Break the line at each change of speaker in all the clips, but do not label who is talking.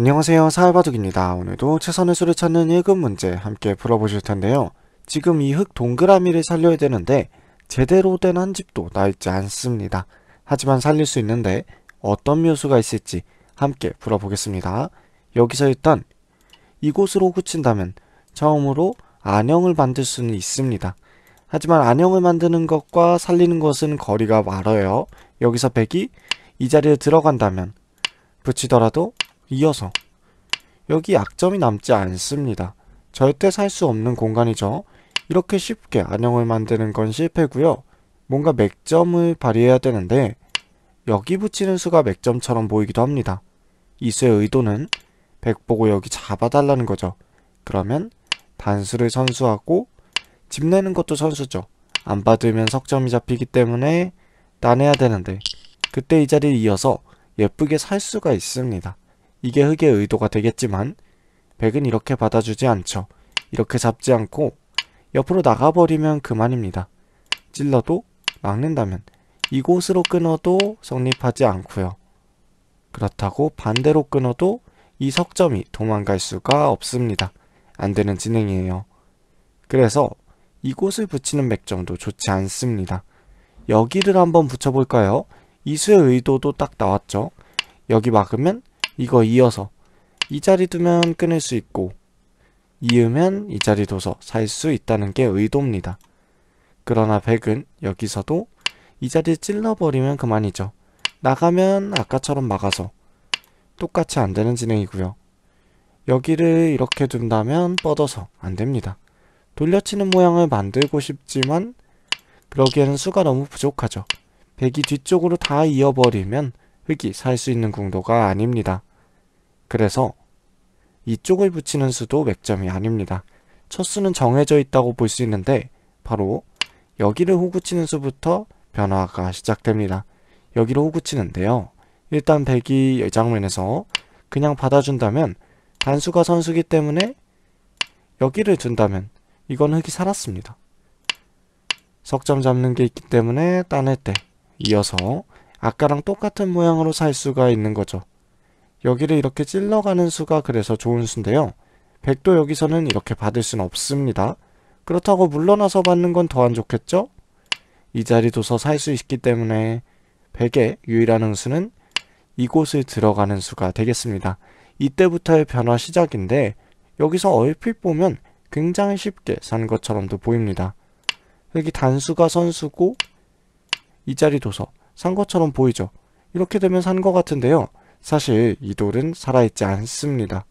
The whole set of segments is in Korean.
안녕하세요 사회바둑입니다. 오늘도 최선의 수를 찾는 1급 문제 함께 풀어보실 텐데요. 지금 이 흙 동그라미를 살려야 되는데 제대로 된 한 집도 나 있지 않습니다. 하지만 살릴 수 있는데 어떤 묘수가 있을지 함께 풀어보겠습니다. 여기서 일단 이곳으로 굳힌다면 처음으로 안형을 만들 수는 있습니다. 하지만 안형을 만드는 것과 살리는 것은 거리가 멀어요. 여기서 백이 이 자리에 들어간다면 붙이더라도 이어서 여기 약점이 남지 않습니다. 절대 살 수 없는 공간이죠. 이렇게 쉽게 안형을 만드는 건 실패고요. 뭔가 맥점을 발휘해야 되는데 여기 붙이는 수가 맥점처럼 보이기도 합니다. 이수의 의도는 백보고 여기 잡아달라는 거죠. 그러면 단수를 선수하고 집 내는 것도 선수죠. 안 받으면 석점이 잡히기 때문에 따내야 되는데 그때 이 자리를 이어서 예쁘게 살 수가 있습니다. 이게 흑의 의도가 되겠지만 백은 이렇게 받아주지 않죠. 이렇게 잡지 않고 옆으로 나가버리면 그만입니다. 찔러도 막는다면 이곳으로 끊어도 성립하지 않고요. 그렇다고 반대로 끊어도 이 석점이 도망갈 수가 없습니다. 안되는 진행이에요. 그래서 이곳을 붙이는 맥점도 좋지 않습니다. 여기를 한번 붙여볼까요? 이수의 의도도 딱 나왔죠. 여기 막으면 이거 이어서 이 자리 두면 끊을 수 있고 이으면 이 자리 둬서 살 수 있다는 게 의도입니다. 그러나 백은 여기서도 이 자리 찔러버리면 그만이죠. 나가면 아까처럼 막아서 똑같이 안 되는 진행이고요. 여기를 이렇게 둔다면 뻗어서 안 됩니다. 돌려치는 모양을 만들고 싶지만 그러기에는 수가 너무 부족하죠. 백이 뒤쪽으로 다 이어버리면 흙이 살 수 있는 궁도가 아닙니다. 그래서 이쪽을 붙이는 수도 맥점이 아닙니다. 첫 수는 정해져 있다고 볼 수 있는데 바로 여기를 호구치는 수부터 변화가 시작됩니다. 여기로 호구치는데요. 일단 백기 장면에서 그냥 받아준다면 단수가 선수기 때문에 여기를 둔다면 이건 흙이 살았습니다. 석점 잡는 게 있기 때문에 따낼 때 이어서 아까랑 똑같은 모양으로 살 수가 있는 거죠. 여기를 이렇게 찔러가는 수가 그래서 좋은 수인데요. 100도 여기서는 이렇게 받을 수는 없습니다. 그렇다고 물러나서 받는 건 더 안 좋겠죠? 이 자리 도서 살 수 있기 때문에 100의 유일한 응수는 이곳을 들어가는 수가 되겠습니다. 이때부터의 변화 시작인데 여기서 얼핏 보면 굉장히 쉽게 산 것처럼도 보입니다. 여기 단수가 선수고 이 자리 도서 산 것처럼 보이죠? 이렇게 되면 산 것 같은데요. 사실 이 돌은 살아있지 않습니다.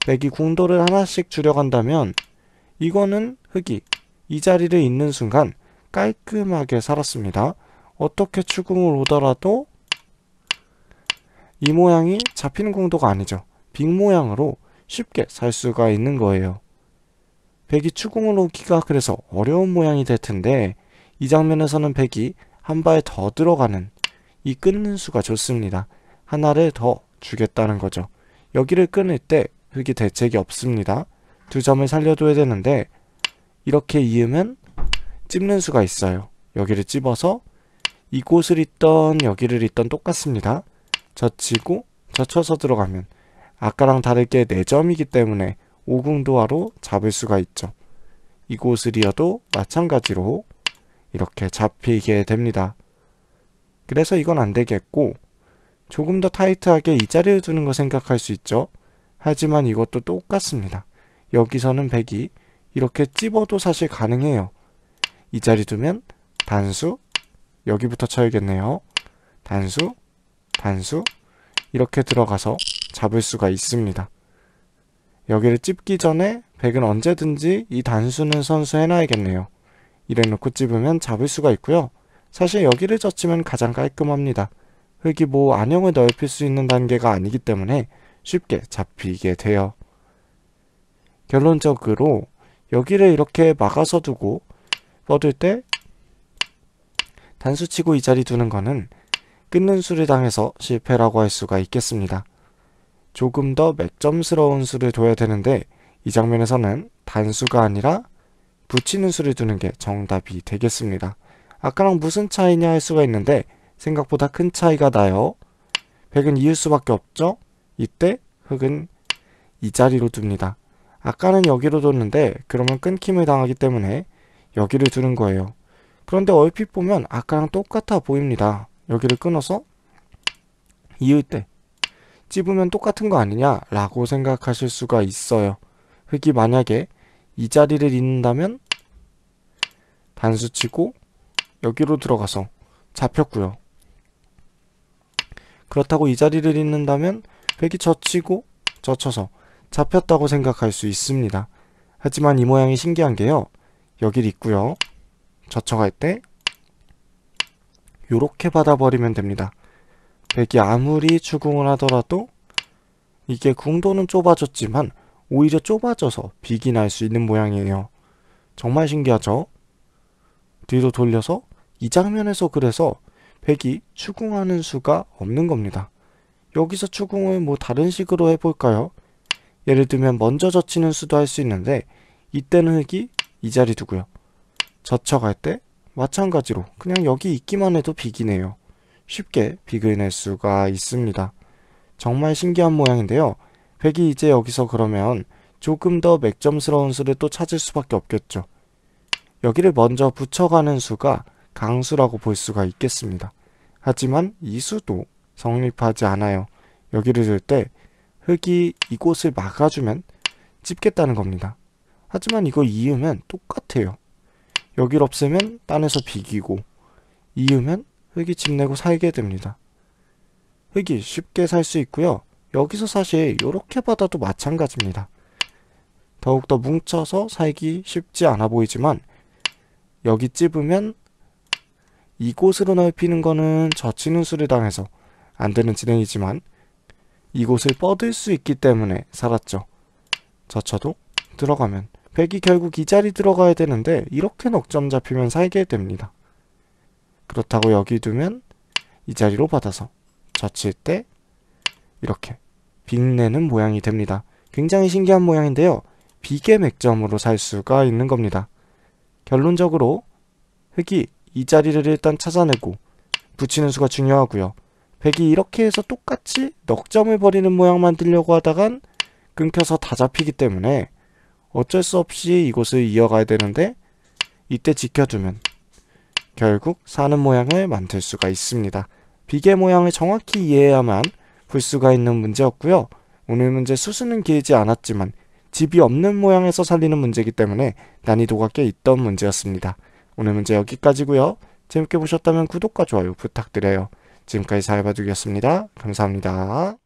백이 궁돌을 하나씩 줄여간다면 이거는 흙이 이 자리를 잇는 순간 깔끔하게 살았습니다. 어떻게 추궁을 오더라도 이 모양이 잡히는 궁도가 아니죠. 빅 모양으로 쉽게 살 수가 있는 거예요. 백이 추궁을 오기가 그래서 어려운 모양이 될 텐데 이 장면에서는 백이 한 발 더 들어가는 이 끊는 수가 좋습니다. 하나를 더 주겠다는 거죠. 여기를 끊을 때 흙이 대책이 없습니다. 두 점을 살려둬야 되는데 이렇게 이음은 찝는 수가 있어요. 여기를 찝어서 이곳을 있던 여기를 있던 똑같습니다. 젖히고 젖혀서 들어가면 아까랑 다르게 4점이기 때문에 오궁도화로 잡을 수가 있죠. 이곳을이어도 마찬가지로 이렇게 잡히게 됩니다. 그래서 이건 안 되겠고 조금 더 타이트하게 이 자리를 두는 거 생각할 수 있죠. 하지만 이것도 똑같습니다. 여기서는 100이 이렇게 찝어도 사실 가능해요. 이 자리 두면 단수 여기부터 쳐야겠네요. 단수 단수 이렇게 들어가서 잡을 수가 있습니다. 여기를 찝기 전에 100은 언제든지 이 단수는 선수해놔야겠네요. 이래 놓고 찝으면 잡을 수가 있고요. 사실 여기를 젖히면 가장 깔끔합니다. 흙이 뭐 안형을 넓힐 수 있는 단계가 아니기 때문에 쉽게 잡히게 돼요. 결론적으로 여기를 이렇게 막아서 두고 뻗을 때 단수치고 이 자리 두는 거는 끊는 수를 당해서 실패라고 할 수가 있겠습니다. 조금 더 맥점스러운 수를 둬야 되는데 이 장면에서는 단수가 아니라 붙이는 수를 두는 게 정답이 되겠습니다. 아까랑 무슨 차이냐 할 수가 있는데 생각보다 큰 차이가 나요. 100은 이을 수밖에 없죠? 이때 흑은 이 자리로 둡니다. 아까는 여기로 뒀는데 그러면 끊김을 당하기 때문에 여기를 두는 거예요. 그런데 얼핏 보면 아까랑 똑같아 보입니다. 여기를 끊어서 이을 때 찝으면 똑같은 거 아니냐 라고 생각하실 수가 있어요. 흙이 만약에 이 자리를 잇는다면 단수치고 여기로 들어가서 잡혔고요. 그렇다고 이 자리를 잃는다면 백이 젖히고 젖혀서 잡혔다고 생각할 수 있습니다. 하지만 이 모양이 신기한 게요. 여길 있고요. 젖혀갈 때 요렇게 받아버리면 됩니다. 백이 아무리 추궁을 하더라도 이게 궁도는 좁아졌지만 오히려 좁아져서 빅이 날 수 있는 모양이에요. 정말 신기하죠? 뒤로 돌려서 이 장면에서 그래서 100이 추궁하는 수가 없는 겁니다. 여기서 추궁을 뭐 다른 식으로 해볼까요? 예를 들면 먼저 젖히는 수도 할 수 있는데 이때는 흙이 이 자리 두고요. 젖혀갈 때 마찬가지로 그냥 여기 있기만 해도 빅이네요. 쉽게 빅을 낼 수가 있습니다. 정말 신기한 모양인데요. 백이 이제 여기서 그러면 조금 더 맥점스러운 수를 또 찾을 수밖에 없겠죠. 여기를 먼저 붙여가는 수가 강수라고 볼 수가 있겠습니다. 하지만 이수도 성립하지 않아요. 여기를 들때 흙이 이곳을 막아주면 집겠다는 겁니다. 하지만 이거 이으면 똑같아요. 여길 없애면 땅에서 비기고 이으면 흙이 집내고 살게 됩니다. 흙이 쉽게 살 수 있고요. 여기서 사실 이렇게 받아도 마찬가지입니다. 더욱더 뭉쳐서 살기 쉽지 않아 보이지만 여기 찝으면 이곳으로 넓히는 거는 젖히는 수를 당해서 안 되는 진행이지만 이곳을 뻗을 수 있기 때문에 살았죠. 젖혀도 들어가면 백이 결국 이 자리 들어가야 되는데 이렇게 넉점 잡히면 살게 됩니다. 그렇다고 여기 두면 이 자리로 받아서 젖힐 때 이렇게 빅내는 모양이 됩니다. 굉장히 신기한 모양인데요. 비계 맥점으로 살 수가 있는 겁니다. 결론적으로 흙이 이 자리를 일단 찾아내고 붙이는 수가 중요하고요. 백이 이렇게 해서 똑같이 넉점을 버리는 모양 만들려고 하다간 끊겨서 다 잡히기 때문에 어쩔 수 없이 이곳을 이어가야 되는데 이때 지켜두면 결국 사는 모양을 만들 수가 있습니다. 비계 모양을 정확히 이해해야만 풀 수가 있는 문제였고요. 오늘 문제 수수는 길지 않았지만 집이 없는 모양에서 살리는 문제이기 때문에 난이도가 꽤 있던 문제였습니다. 오늘 문제 여기까지고요. 재밌게 보셨다면 구독과 좋아요 부탁드려요. 지금까지 사회바둑이었습니다. 감사합니다.